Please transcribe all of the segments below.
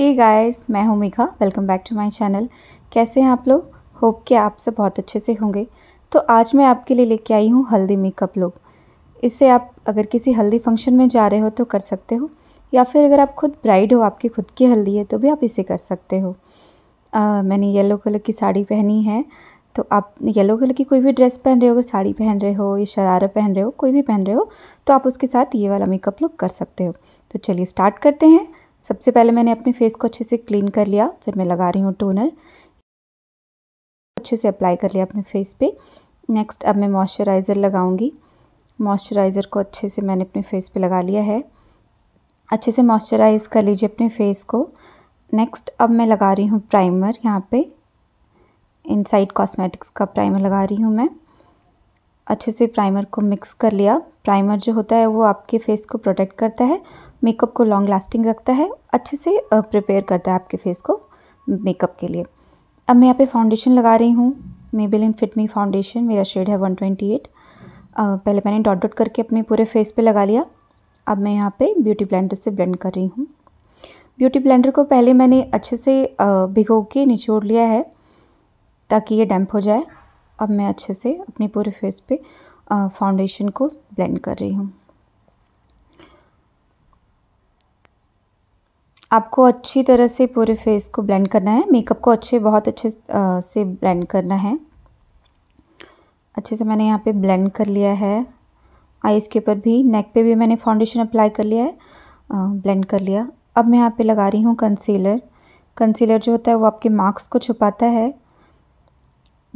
हे guys मैं हूं Megha welcome back to my channel कैसे हैं आप लोग होप कि आप सब बहुत अच्छे से होंगे तो आज मैं आपके लिए लेके आई हूं हल्दी मेकअप लुक इसे आप अगर किसी हल्दी फंक्शन में जा रहे हो तो कर सकते हो या फिर अगर आप खुद ब्राइड हो आपकी खुद की हल्दी है तो भी आप इसे कर सकते हो आ, मैंने येलो कलर की साड़ी पहनी है तो आप येलो कलर की कोई भी ड्रेस पहन रहे हो अगर साड़ी पहन रहे हो या शरारा पहन रहे हो कोई भी पहन रहे हो तो आप उसके साथ ये वाला मेकअप लुक कर सकते हो तो चलिए स्टार्ट करते हैं सबसे पहले मैंने अपने फेस को अच्छे से क्लीन कर लिया फिर मैं लगा रही हूँ टोनर अच्छे से अप्लाई कर लिया अपने फेस पे नेक्स्ट अब मैं मॉइस्चराइज़र लगाऊंगी मॉइस्चराइज़र को अच्छे से मैंने अपने फेस पे लगा लिया है अच्छे से मॉइस्चराइज़ कर लीजिए अपने फेस को नेक्स्ट अब मैं लगा रही हूँ प्राइमर यहाँ पे इनसाइड कॉस्मेटिक्स का प्राइमर लगा रही हूँ मैं अच्छे से प्राइमर को मिक्स कर लिया प्राइमर जो होता है वो आपके फेस को प्रोटेक्ट करता है मेकअप को लॉन्ग लास्टिंग रखता है अच्छे से प्रिपेयर करता है आपके फेस को मेकअप के लिए अब मैं यहाँ पे फाउंडेशन लगा रही हूँ मेबेलिन फिट मी फाउंडेशन मेरा शेड है 128 पहले मैंने डॉट डॉट करके अपने पूरे फेस पे लगा लिया अब मैं यहाँ पे ब्यूटी ब्लेंडर से ब्लेंड कर रही हूँ ब्यूटी ब्लेंडर को पहले मैंने अच्छे से भिगो के निचोड़ लिया है ताकि ये डैम्प हो जाए अब मैं अच्छे से अपने पूरे फेस पर फाउंडेशन को ब्लेंड कर रही हूँ आपको अच्छी तरह से पूरे फेस को ब्लेंड करना है मेकअप को अच्छे बहुत अच्छे से ब्लेंड करना है अच्छे से मैंने यहाँ पे ब्लेंड कर लिया है आइज़ के ऊपर भी नेक पे भी मैंने फाउंडेशन अप्लाई कर लिया है ब्लेंड कर लिया अब मैं यहाँ पे लगा रही हूँ कंसीलर कंसीलर जो होता है वो आपके मार्क्स को छुपाता है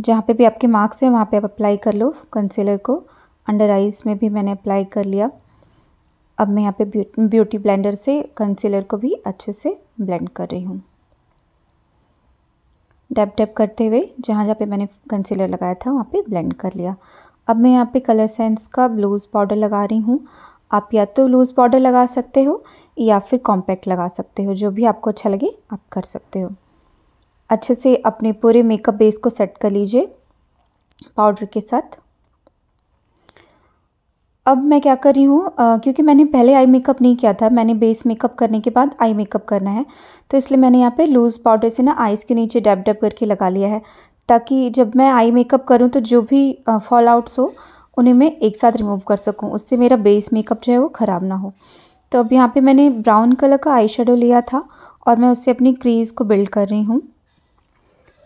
जहाँ पे भी आपके मार्क्स हैं वहाँ पे आप अप्लाई कर लो कंसीलर को अंडर आइज़ में भी मैंने अप्लाई कर लिया अब मैं यहाँ पे ब्यूटी ब्लेंडर से कंसीलर को भी अच्छे से ब्लेंड कर रही हूँ डैप डैप करते हुए जहाँ जहाँ पे मैंने कंसीलर लगाया था वहाँ पे ब्लेंड कर लिया अब मैं यहाँ पे कलर सेंस का ब्लूज़ पाउडर लगा रही हूँ आप या तो लूज़ पाउडर लगा सकते हो या फिर कॉम्पैक्ट लगा सकते हो जो भी आपको अच्छा लगे आप कर सकते हो अच्छे से अपने पूरे मेकअप बेस को सेट कर लीजिए पाउडर के साथ अब मैं क्या कर रही हूँ क्योंकि मैंने पहले आई मेकअप नहीं किया था मैंने बेस मेकअप करने के बाद आई मेकअप करना है तो इसलिए मैंने यहाँ पे लूज़ पाउडर से ना आइस के नीचे डैप डैप करके लगा लिया है ताकि जब मैं आई मेकअप करूँ तो जो भी फॉल आउट्स हो उन्हें मैं एक साथ रिमूव कर सकूँ उससे मेरा बेस मेकअप जो है वो ख़राब ना हो तो अब यहाँ पर मैंने ब्राउन कलर का आई लिया था और मैं उससे अपनी क्रीज़ को बिल्ड कर रही हूँ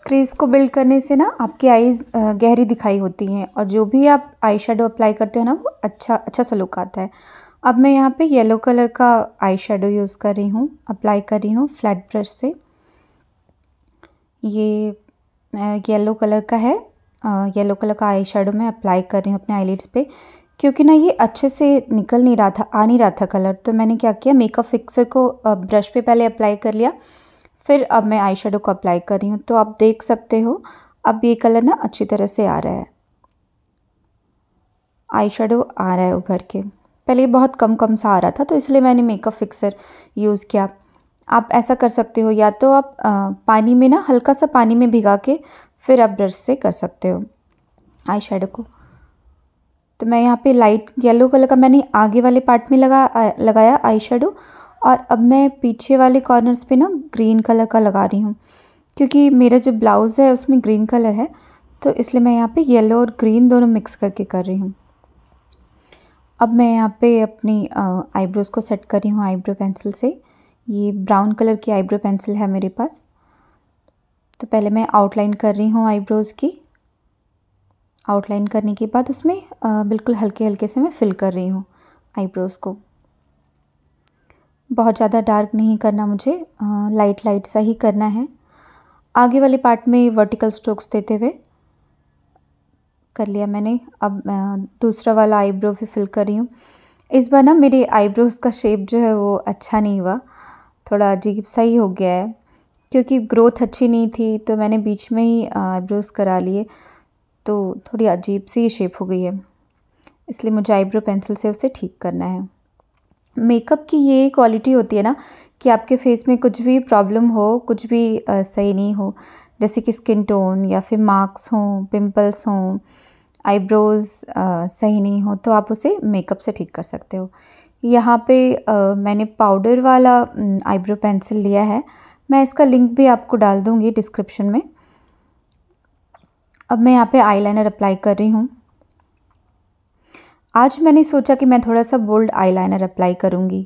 क्रीज़ को बिल्ड करने से ना आपकी आईज़ गहरी दिखाई होती हैं और जो भी आप आई शेडो अप्लाई करते हो ना वो अच्छा अच्छा सा लुक आता है अब मैं यहाँ पे येलो कलर का आई शेडो यूज़ कर रही हूँ अप्लाई कर रही हूँ फ्लैट ब्रश से ये येलो कलर का है येलो कलर का आई शेडो मैं अप्लाई कर रही हूँ अपने आईलिड्स पे क्योंकि ना ये अच्छे से निकल नहीं रहा था आ नहीं रहा था कलर तो मैंने क्या किया मेकअप फिक्सर को ब्रश पे पहले अप्लाई कर लिया फिर अब मैं आई शेडो को अप्लाई कर रही हूँ तो आप देख सकते हो अब ये कलर ना अच्छी तरह से आ रहा है आई शेडो आ रहा है उभर के पहले बहुत कम कम सा आ रहा था तो इसलिए मैंने मेकअप फिक्सर यूज़ किया आप ऐसा कर सकते हो या तो आप पानी में ना हल्का सा पानी में भिगा के फिर आप ब्रश से कर सकते हो आई शेडो को तो मैं यहाँ पे लाइट येलो कलर का मैंने आगे वाले पार्ट में लगा लगाया आई शेडो और अब मैं पीछे वाले कॉर्नर्स पे ना ग्रीन कलर का लगा रही हूँ क्योंकि मेरा जो ब्लाउज़ है उसमें ग्रीन कलर है तो इसलिए मैं यहाँ पे येलो और ग्रीन दोनों मिक्स करके कर रही हूँ अब मैं यहाँ पे अपनी आईब्रोज़ को सेट कर रही हूँ आईब्रो पेंसिल से ये ब्राउन कलर की आईब्रो पेंसिल है मेरे पास तो पहले मैं आउटलाइन कर रही हूँ आईब्रोज़ की आउटलाइन करने के बाद उसमें बिल्कुल हल्के हल्के से मैं फिल कर रही हूँ आईब्रोज़ को बहुत ज़्यादा डार्क नहीं करना मुझे लाइट लाइट सा ही करना है आगे वाले पार्ट में वर्टिकल स्ट्रोक्स देते हुए कर लिया मैंने अब दूसरा वाला आईब्रो भी फिल कर रही हूँ इस बार ना मेरे आईब्रोज़ का शेप जो है वो अच्छा नहीं हुआ थोड़ा अजीब सा ही हो गया है क्योंकि ग्रोथ अच्छी नहीं थी तो मैंने बीच में ही आईब्रोज़ करा लिए तो थोड़ी अजीब सी शेप हो गई है इसलिए मुझे आईब्रो पेंसिल से उसे ठीक करना है मेकअप की ये क्वालिटी होती है ना कि आपके फेस में कुछ भी प्रॉब्लम हो कुछ भी आ, सही नहीं हो जैसे कि स्किन टोन या फिर मार्क्स हों पिंपल्स हों आईब्रोज़ सही नहीं हो तो आप उसे मेकअप से ठीक कर सकते हो यहाँ पे आ, मैंने पाउडर वाला आईब्रो पेंसिल लिया है मैं इसका लिंक भी आपको डाल दूँगी डिस्क्रिप्शन में अब मैं यहाँ पे आईलाइनर अप्लाई कर रही हूँ आज मैंने सोचा कि मैं थोड़ा सा बोल्ड आईलाइनर अप्लाई करूँगी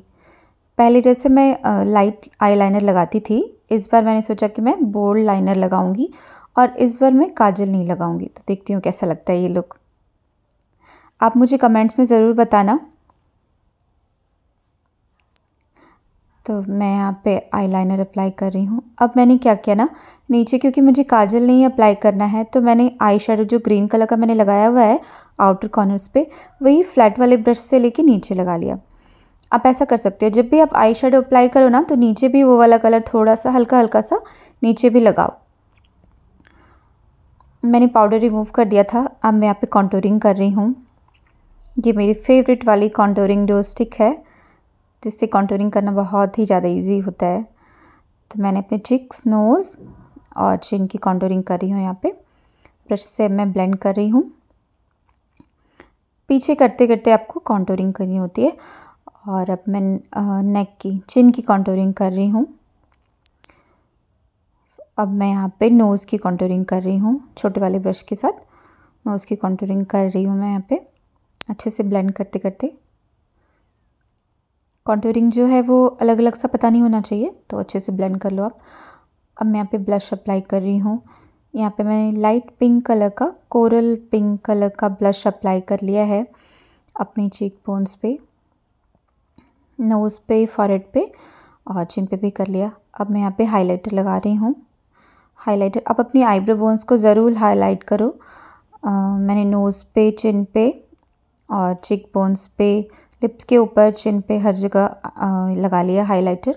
पहले जैसे मैं लाइट आईलाइनर लगाती थी इस बार मैंने सोचा कि मैं बोल्ड लाइनर लगाऊंगी और इस बार मैं काजल नहीं लगाऊंगी तो देखती हूँ कैसा लगता है ये लुक आप मुझे कमेंट्स में ज़रूर बताना तो मैं यहाँ पे आईलाइनर अप्लाई कर रही हूँ अब मैंने क्या किया ना नीचे क्योंकि मुझे काजल नहीं अप्लाई करना है तो मैंने आई शेडो जो ग्रीन कलर का मैंने लगाया हुआ है आउटर कॉर्नर्स पे वही फ्लैट वाले ब्रश से लेके नीचे लगा लिया आप ऐसा कर सकते हो जब भी आप आई शेडो अप्लाई करो ना तो नीचे भी वो वाला कलर थोड़ा सा हल्का हल्का सा नीचे भी लगाओ मैंने पाउडर रिमूव कर दिया था अब मैं यहाँ पे कॉन्टोरिंग कर रही हूँ ये मेरी फेवरेट वाली कॉन्टोरिंग डो स्टिक है जिससे कॉन्टोरिंग करना बहुत ही ज़्यादा ईजी होता है तो मैंने अपने चिक्स नोज़ और चिन की कॉन्टोरिंग कर रही हूँ यहाँ पे ब्रश से मैं ब्लेंड कर रही हूँ पीछे करते करते आपको कॉन्टोरिंग करनी होती है और अब मैं नेक की चिन की कॉन्टोरिंग कर रही हूँ अब मैं यहाँ पे नोज़ की कॉन्टोरिंग कर रही हूँ छोटे वाले ब्रश के साथ नोज़ की कॉन्टोरिंग कर रही हूँ मैं यहाँ पे अच्छे से ब्लेंड करते करते कॉन्टोरिंग जो है वो अलग अलग सा पता नहीं होना चाहिए तो अच्छे से ब्लेंड कर लो आप अब मैं यहाँ पे ब्लश अप्लाई कर रही हूँ यहाँ पे मैंने लाइट पिंक कलर का कोरल पिंक कलर का ब्लश अप्लाई कर लिया है अपनी चीक बोन्स पे नोज़ पे फॉरहेड पे और चिन पे भी कर लिया अब मैं यहाँ पे हाइलाइटर लगा रही हूँ हाइलाइटर अब अपनी आईब्रो बोन्स को ज़रूर हाईलाइट करो आ, मैंने नोज़ पे चिन पे और चिक बोन्स पे टिप्स के ऊपर चिन पे हर जगह लगा लिया हाइलाइटर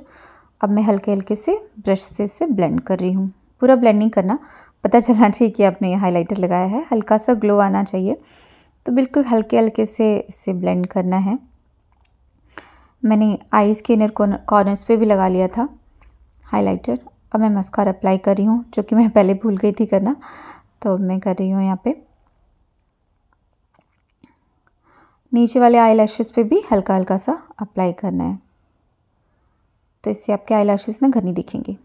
अब मैं हल्के हल्के से ब्रश से इसे ब्लेंड कर रही हूँ पूरा ब्लेंडिंग करना पता चलना चाहिए कि आपने हाइलाइटर लगाया है हल्का सा ग्लो आना चाहिए तो बिल्कुल हल्के हल्के से इसे ब्लेंड करना है मैंने आईज़ के इनर कॉर्नर्स पे भी लगा लिया था हाइलाइटर अब मैं मस्कारा अप्लाई कर रही हूँ जो कि मैं पहले भूल गई थी करना तो मैं कर रही हूँ यहाँ पर नीचे वाले आई लैशेज़ पर भी हल्का हल्का सा अप्लाई करना है तो इससे आपके आई लैशेज़ ना घनी दिखेंगे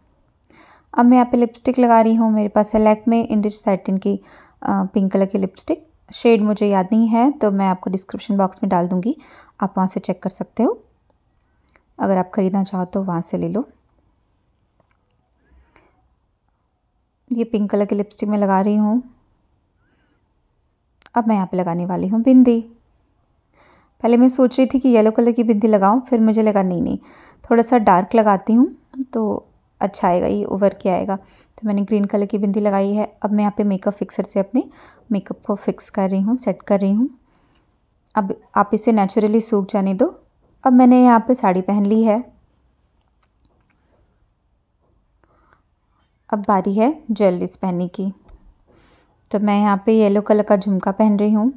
अब मैं यहाँ पे लिपस्टिक लगा रही हूँ मेरे पास है लैक में इंडिज सैटिन की पिंक कलर की लिपस्टिक शेड मुझे याद नहीं है तो मैं आपको डिस्क्रिप्शन बॉक्स में डाल दूँगी आप वहाँ से चेक कर सकते हो अगर आप ख़रीदना चाहो तो वहाँ से ले लो ये पिंक कलर की लिपस्टिक मैं लगा रही हूँ अब मैं यहाँ पे लगाने वाली हूँ बिंदी पहले मैं सोच रही थी कि येलो कलर की बिंदी लगाऊं फिर मुझे लगा नहीं नहीं थोड़ा सा डार्क लगाती हूँ तो अच्छा आएगा ये ओवर के आएगा तो मैंने ग्रीन कलर की बिंदी लगाई है अब मैं यहाँ पे मेकअप फिक्सर से अपने मेकअप को फिक्स कर रही हूँ सेट कर रही हूँ अब आप इसे नेचुरली सूख जाने दो अब मैंने यहाँ पे साड़ी पहन ली है अब बारी है ज्वेलरीज पहनने की तो मैं यहाँ पे येलो कलर का झुमका पहन रही हूँ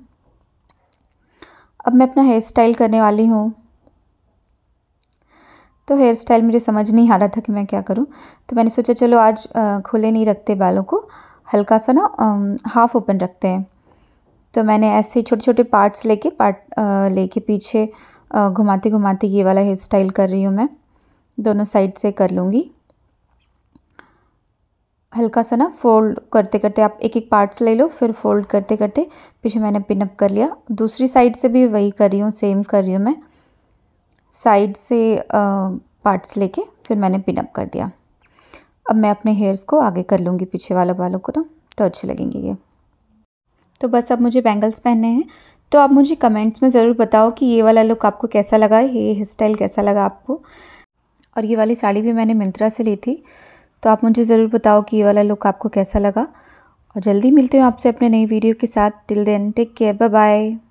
अब मैं अपना हेयर स्टाइल करने वाली हूँ तो हेयर स्टाइल मुझे समझ नहीं आ रहा था कि मैं क्या करूँ तो मैंने सोचा चलो आज खुले नहीं रखते बालों को हल्का सा ना हाफ़ ओपन रखते हैं तो मैंने ऐसे छोटे छोटे पार्ट्स लेके पार्ट लेके पीछे घुमाते घुमाते ये वाला हेयर स्टाइल कर रही हूँ मैं दोनों साइड से कर लूँगी हल्का सा ना फोल्ड करते करते आप एक एक पार्ट्स ले लो फिर फोल्ड करते करते पीछे मैंने पिनअप कर लिया दूसरी साइड से भी वही कर रही हूँ सेम कर रही हूँ मैं साइड से पार्ट्स लेके फिर मैंने पिनअप कर दिया अब मैं अपने हेयर्स को आगे कर लूँगी पीछे वाले बालों को ना तो, तो अच्छे लगेंगे ये तो बस अब मुझे बैंगल्स पहनने हैं तो आप मुझे कमेंट्स में ज़रूर बताओ कि ये वाला लुक आपको कैसा लगा ये हेयर स्टाइल कैसा लगा आपको और ये वाली साड़ी भी मैंने मिंत्रा से ली थी तो आप मुझे ज़रूर बताओ कि ये वाला लुक आपको कैसा लगा और जल्दी मिलते हो आपसे अपने नई वीडियो के साथ till then take care bye bye